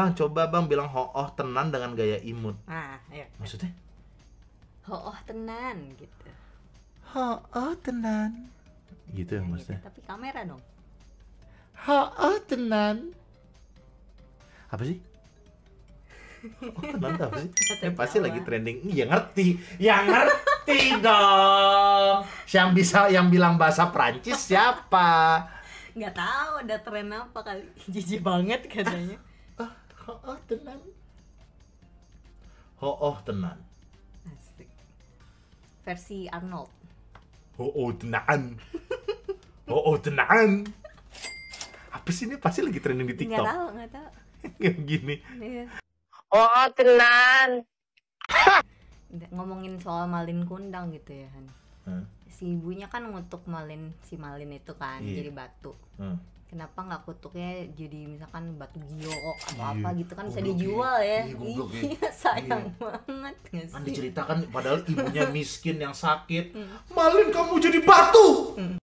Bang, ah, coba bang bilang hooh tenan dengan gaya imut. Ah, ayo. Iya. Maksudnya? Hooh tenan gitu. Hooh tenan. Gitu ya, ya maksudnya. Gitu. Tapi kamera dong. Hooh tenan. Apa sih? Oh, tenan apa sih? Ya, pasti lagi trending. Iya ngerti. Ya ngerti dong. Yang bisa yang bilang bahasa Prancis siapa? nggak tahu ada tren apa kali jijik banget katanya Hooh tenan. Hooh tenan. Asik. Versi Arnold. Hooh tenan. Hooh tenan. Apa sih ini pasti lagi trending di TikTok? Enggak tahu, enggak tahu. Yang gini. Iya. Hooh tenan. Ngomongin soal Malin Kundang gitu ya, Han hmm. si ibunya kan ngutuk malin si malin itu kan yeah. jadi batu hmm. kenapa nggak kutuknya jadi misalkan batu giok atau iya. apa gitu kan bisa dijual iya. ya, iya, iya, iya sayang yeah. banget kan sih? kan diceritakan padahal ibunya miskin yang sakit hmm. malin kamu jadi batu hmm.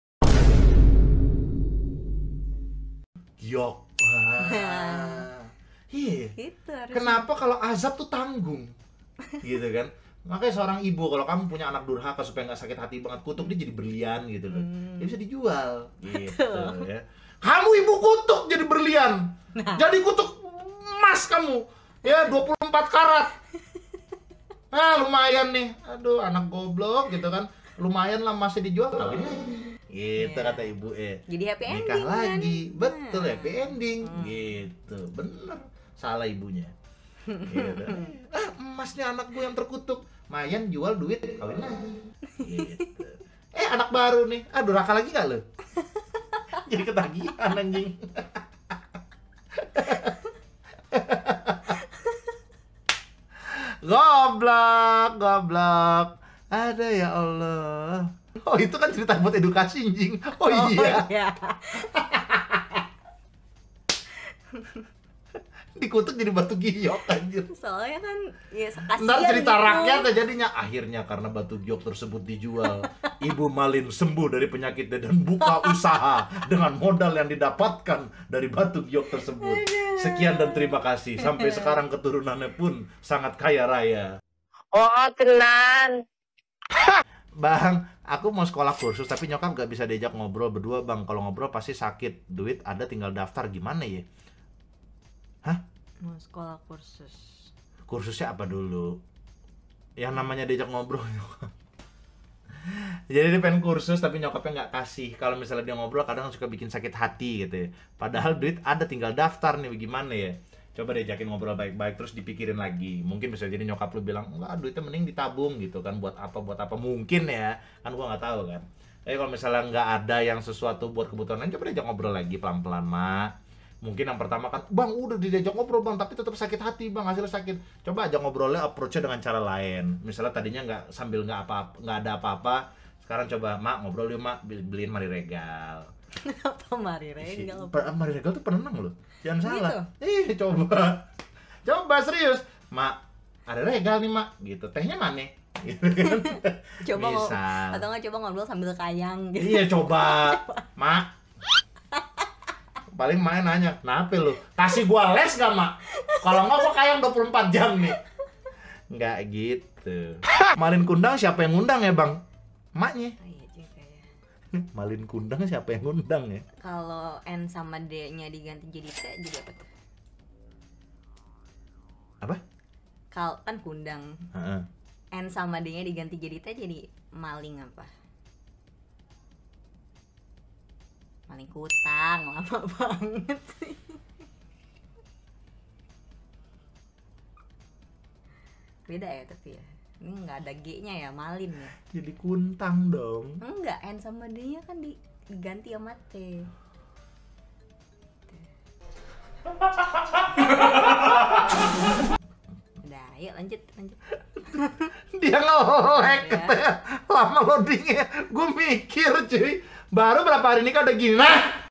giok Iya. Gitu kenapa kalau azab tuh tanggung? gitu kan? Makanya seorang ibu kalau kamu punya anak durhaka supaya nggak sakit hati banget kutuk dia jadi berlian gitu loh. Hmm. Dia bisa dijual gitu ya. Kamu ibu kutuk jadi berlian. Nah. Jadi kutuk emas kamu. Ya 24 karat. Nah, lumayan nih. Aduh, anak goblok gitu kan. Lumayan lah masih dijual Oh. Gitu yeah. kata ibu eh. Jadi happy Nikah ending. Nikah lagi. Kan? Betul ya happy ending hmm. gitu. Bener. Salah ibunya. Iya, ah, emasnya anak gue yang terkutuk. Mayan jual duit, kawin lagi. Gitu. Eh, anak baru nih. aduh ah, raka lagi gak lo? Jadi ketagihan anjing. goblok, goblok. Ada ya Allah. Oh, itu kan cerita buat edukasi anjing. Oh, oh iya. iya. dikutuk jadi batu giok anjir soalnya kan ya kasihan ntar cerita gitu. rakyat jadinya akhirnya karena batu giok tersebut dijual ibu Malin sembuh dari penyakitnya dan buka usaha dengan modal yang didapatkan dari batu giok tersebut sekian dan terima kasih sampai sekarang keturunannya pun sangat kaya raya oh tenan Bang, aku mau sekolah kursus tapi nyokap gak bisa diajak ngobrol berdua bang. Kalau ngobrol pasti sakit. Duit ada tinggal daftar gimana ya? Hah? Mau sekolah kursus. Kursusnya apa dulu? Yang namanya diajak ngobrol. Jadi dia pengen kursus tapi nyokapnya nggak kasih. Kalau misalnya dia ngobrol kadang suka bikin sakit hati gitu ya. Padahal duit ada tinggal daftar nih gimana ya. Coba diajakin ngobrol baik-baik terus dipikirin lagi. Mungkin bisa jadi nyokap lu bilang, "Enggak, duitnya mending ditabung gitu kan buat apa buat apa mungkin ya." Kan gua nggak tahu kan. Tapi kalau misalnya nggak ada yang sesuatu buat kebutuhan lain, coba diajak ngobrol lagi pelan-pelan, Mak mungkin yang pertama kan bang udah diajak ngobrol bang tapi tetap sakit hati bang hasilnya sakit coba aja ngobrolnya approachnya dengan cara lain misalnya tadinya nggak sambil nggak apa nggak ada apa-apa sekarang coba mak ngobrol yuk mak beliin mari regal apa mari regal mari regal tuh penenang loh jangan oh, gitu? salah ih coba coba serius mak ada regal nih mak gitu tehnya mana gitu kan. coba Misal. atau nggak coba ngobrol sambil kayang gitu iya coba mak paling main nanya kenapa lu kasih gua les gak mak kalau nggak gua kayak 24 jam nih nggak gitu malin kundang siapa yang ngundang ya bang maknya oh iya ya. malin kundang siapa yang ngundang ya kalau n sama d nya diganti jadi t juga apa apa kal kan kundang uh -uh. n sama d nya diganti jadi t jadi maling apa paling kutang lama banget sih beda ya tapi ya ini nggak ada G-nya ya malin ya jadi kuntang dong enggak N sama D-nya kan diganti sama T Udah, yuk lanjut, lanjut. Dia ngelek, ya. lama loadingnya. Gue mikir cuy, Baru berapa hari ini kan udah gini nah.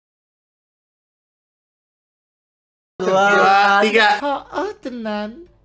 Dua, tiga. Oh, oh tenan.